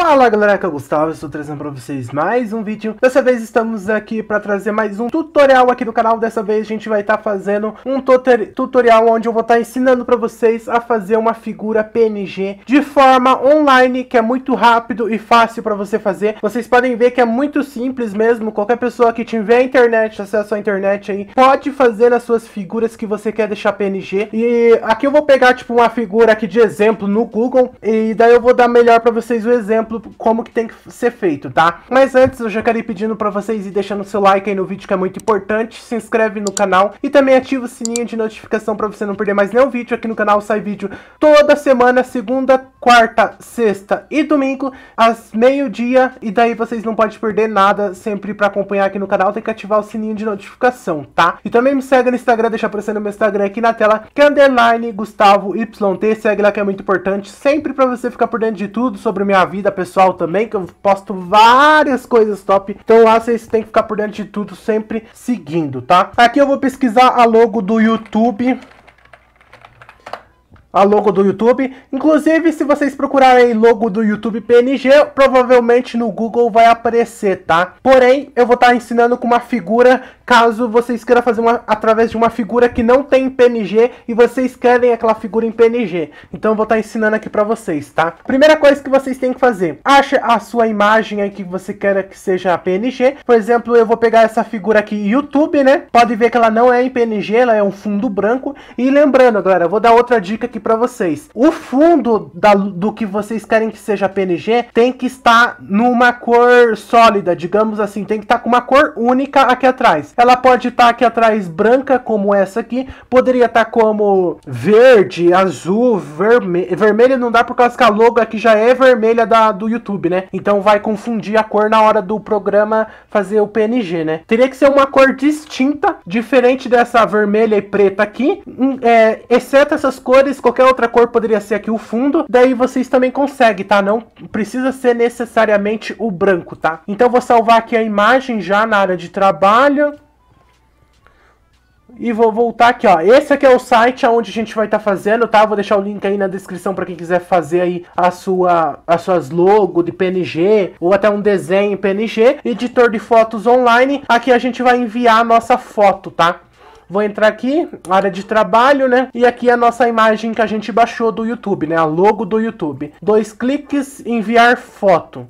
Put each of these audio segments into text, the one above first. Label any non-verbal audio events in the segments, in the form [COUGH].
Fala galera, aqui é o Gustavo, estou trazendo para vocês mais um vídeo. Dessa vez estamos aqui para trazer mais um tutorial aqui do canal. Dessa vez a gente vai estar tá fazendo um tutorial onde eu vou estar tá ensinando para vocês a fazer uma figura PNG de forma online, que é muito rápido e fácil para você fazer. Vocês podem ver que é muito simples mesmo, qualquer pessoa que tiver internet, acesso à internet aí, pode fazer as suas figuras que você quer deixar PNG. E aqui eu vou pegar tipo uma figura aqui de exemplo no Google e daí eu vou dar melhor para vocês o exemplo exemplo como que tem que ser feito, tá? Mas antes, eu já quero ir pedindo para vocês ir deixando seu like aí no vídeo, que é muito importante. Se inscreve no canal e também ativa o sininho de notificação para você não perder mais nenhum vídeo. Aqui no canal sai vídeo toda semana, segunda, quarta, sexta e domingo, às meio-dia. E daí vocês não podem perder nada. Sempre para acompanhar aqui no canal, tem que ativar o sininho de notificação, tá? E também me segue no Instagram, deixa aparecendo meu Instagram aqui na tela, que é underline Gustavo Segue lá que é muito importante, sempre para você ficar por dentro de tudo sobre minha vida vida pessoal também, que eu posto várias coisas top. Então lá vocês têm que ficar por dentro de tudo, sempre seguindo, tá? Aqui eu vou pesquisar a logo do YouTube a logo do YouTube. Inclusive, se vocês procurarem logo do YouTube PNG, provavelmente no Google vai aparecer, tá? Porém, eu vou estar tá ensinando com uma figura, caso vocês queiram fazer uma, através de uma figura que não tem PNG e vocês querem aquela figura em PNG. Então eu vou estar tá ensinando aqui pra vocês, tá? Primeira coisa que vocês têm que fazer, acha a sua imagem aí que você quer que seja PNG. Por exemplo, eu vou pegar essa figura aqui, YouTube, né? Pode ver que ela não é em PNG, ela é um fundo branco. E lembrando, galera, eu vou dar outra dica que aqui para vocês. O fundo da, do que vocês querem que seja PNG tem que estar numa cor sólida, digamos assim, tem que estar com uma cor única aqui atrás. Ela pode estar aqui atrás branca, como essa aqui, poderia estar como verde, azul, verme vermelho não dá por causa que a logo aqui já é vermelha da, do YouTube, né? Então vai confundir a cor na hora do programa fazer o PNG, né? Teria que ser uma cor distinta, diferente dessa vermelha e preta aqui, hum, é, exceto essas cores Qualquer outra cor poderia ser aqui o fundo. Daí vocês também conseguem, tá? Não precisa ser necessariamente o branco, tá? Então vou salvar aqui a imagem já na área de trabalho. E vou voltar aqui, ó. Esse aqui é o site onde a gente vai estar tá fazendo, tá? Vou deixar o link aí na descrição para quem quiser fazer aí a sua, as suas logo de PNG ou até um desenho em PNG. Editor de fotos online. Aqui a gente vai enviar a nossa foto, tá? Vou entrar aqui, área de trabalho, né? E aqui é a nossa imagem que a gente baixou do YouTube, né? A logo do YouTube. Dois cliques, enviar foto.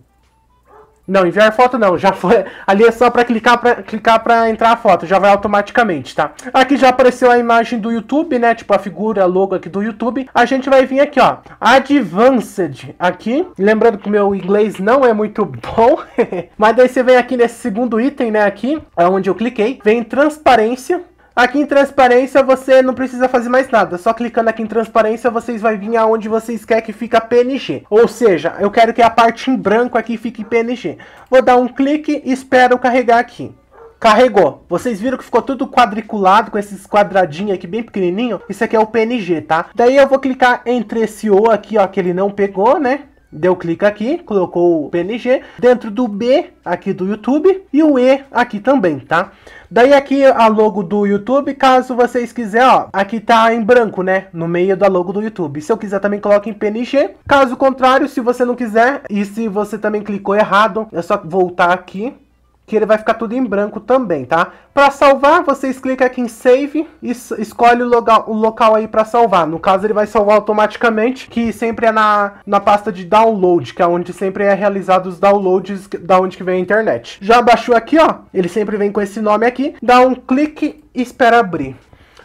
Não, enviar foto não, já foi. [LAUGHS] Ali é só para clicar para clicar para entrar a foto, já vai automaticamente, tá? Aqui já apareceu a imagem do YouTube, né? Tipo a figura, logo aqui do YouTube. A gente vai vir aqui, ó, Advanced aqui. Lembrando que o meu inglês não é muito bom, [LAUGHS] mas daí você vem aqui nesse segundo item, né, aqui, é onde eu cliquei, vem transparência Aqui em transparência você não precisa fazer mais nada, só clicando aqui em transparência vocês vão vir aonde vocês querem que fica PNG. Ou seja, eu quero que a parte em branco aqui fique PNG. Vou dar um clique e espero carregar aqui. Carregou. Vocês viram que ficou tudo quadriculado com esses quadradinhos aqui bem pequenininho? Isso aqui é o PNG, tá? Daí eu vou clicar entre esse O aqui, ó, que ele não pegou, né? Deu clique aqui, colocou o PNG dentro do B aqui do YouTube e o E aqui também, tá? Daí aqui a logo do YouTube, caso vocês quiserem, ó, aqui tá em branco, né? No meio da logo do YouTube. Se eu quiser também coloque em PNG. Caso contrário, se você não quiser e se você também clicou errado, é só voltar aqui que ele vai ficar tudo em branco também, tá? Para salvar, vocês clicam aqui em Save e escolhe o local, o local aí para salvar. No caso, ele vai salvar automaticamente, que sempre é na, na pasta de download, que é onde sempre é realizado os downloads da onde que vem a internet. Já baixou aqui, ó, ele sempre vem com esse nome aqui, dá um clique e espera abrir.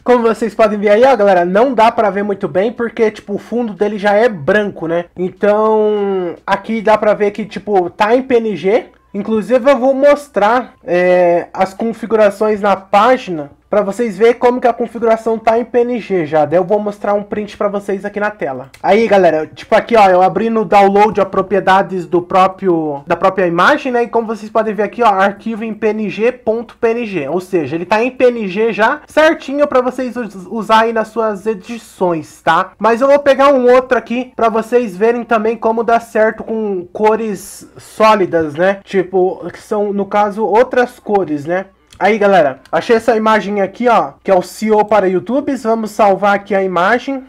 Como vocês podem ver aí, ó, galera, não dá pra ver muito bem, porque, tipo, o fundo dele já é branco, né? Então, aqui dá pra ver que, tipo, tá em PNG, Inclusive eu vou mostrar é, as configurações na página para vocês verem como que a configuração tá em PNG já. Daí eu vou mostrar um print para vocês aqui na tela. Aí, galera, tipo aqui, ó, eu abri no download a propriedades do próprio da própria imagem, né? E como vocês podem ver aqui, ó, arquivo em png.png, ou seja, ele tá em PNG já, certinho para vocês usar usarem nas suas edições, tá? Mas eu vou pegar um outro aqui para vocês verem também como dá certo com cores sólidas, né? Tipo, que são no caso outras cores, né? Aí, galera, achei essa imagem aqui, ó, que é o CEO para YouTubes. Vamos salvar aqui a imagem.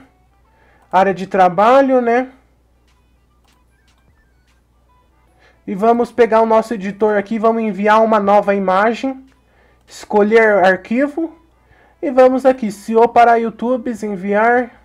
Área de trabalho, né? E vamos pegar o nosso editor aqui, vamos enviar uma nova imagem. Escolher arquivo. E vamos aqui, CEO para YouTubes, enviar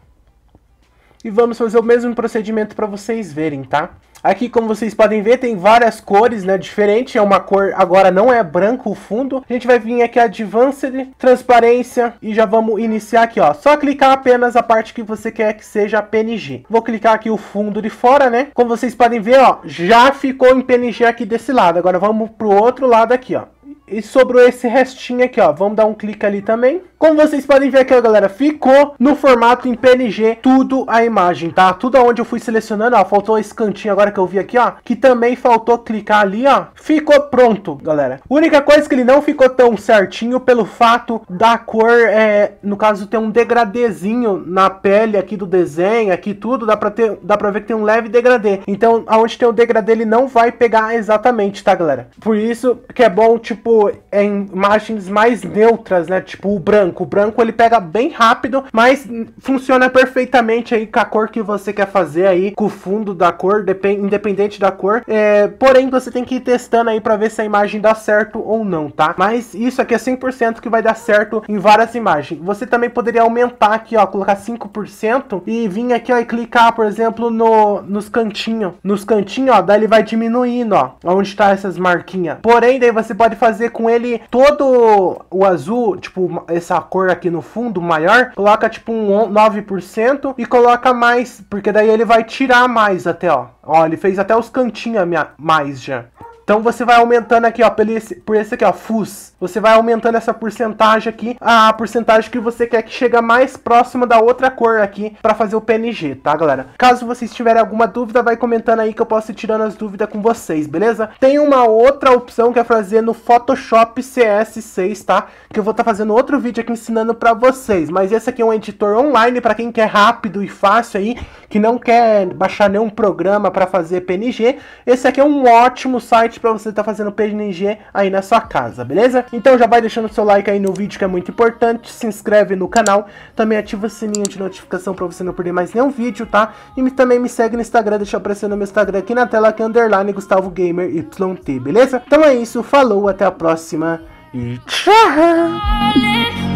e vamos fazer o mesmo procedimento para vocês verem, tá? Aqui, como vocês podem ver, tem várias cores, né, diferente, é uma cor, agora não é branco o fundo. A gente vai vir aqui Advanced, Transparência, e já vamos iniciar aqui, ó. Só clicar apenas a parte que você quer que seja PNG. Vou clicar aqui o fundo de fora, né? Como vocês podem ver, ó, já ficou em PNG aqui desse lado. Agora vamos pro outro lado aqui, ó. E sobrou esse restinho aqui, ó. Vamos dar um clique ali também. Como vocês podem ver aqui, galera, ficou no formato em PNG tudo a imagem, tá? Tudo aonde eu fui selecionando, ó, faltou esse cantinho agora que eu vi aqui, ó, que também faltou clicar ali, ó. Ficou pronto, galera. Única coisa que ele não ficou tão certinho pelo fato da cor, é, no caso, ter um degradezinho na pele aqui do desenho, aqui tudo, dá pra, ter, dá pra ver que tem um leve degradê. Então, aonde tem o degradê, ele não vai pegar exatamente, tá, galera? Por isso que é bom, tipo, em imagens mais neutras, né? Tipo, o branco branco. O branco ele pega bem rápido, mas funciona perfeitamente aí com a cor que você quer fazer aí, com o fundo da cor, independente da cor. É, porém, você tem que ir testando aí para ver se a imagem dá certo ou não, tá? Mas isso aqui é 100% que vai dar certo em várias imagens. Você também poderia aumentar aqui, ó, colocar 5% e vir aqui, ó, e clicar, por exemplo, no, nos cantinhos. Nos cantinhos, ó, daí ele vai diminuindo, ó, onde tá essas marquinhas. Porém, daí você pode fazer com ele todo o azul, tipo, essa cor aqui no fundo maior, coloca tipo um 9% e coloca mais, porque daí ele vai tirar mais até, ó. Ó, ele fez até os cantinhos mais já. Então você vai aumentando aqui, ó, por esse, por esse aqui, ó, FUS. Você vai aumentando essa porcentagem aqui, a porcentagem que você quer que chega mais próxima da outra cor aqui para fazer o PNG, tá, galera? Caso vocês tiverem alguma dúvida, vai comentando aí que eu posso ir tirando as dúvidas com vocês, beleza? Tem uma outra opção que é fazer no Photoshop CS6, tá? Que eu vou estar tá fazendo outro vídeo aqui ensinando para vocês, mas esse aqui é um editor online para quem quer rápido e fácil aí, que não quer baixar nenhum programa para fazer PNG. Esse aqui é um ótimo site importante para você estar tá fazendo PNG aí na sua casa, beleza? Então já vai deixando seu like aí no vídeo que é muito importante, se inscreve no canal, também ativa o sininho de notificação para você não perder mais nenhum vídeo, tá? E me, também me segue no Instagram, deixa aparecendo no meu Instagram aqui na tela, que é underline Gustavo Gamer YT, beleza? Então é isso, falou, até a próxima e tchau!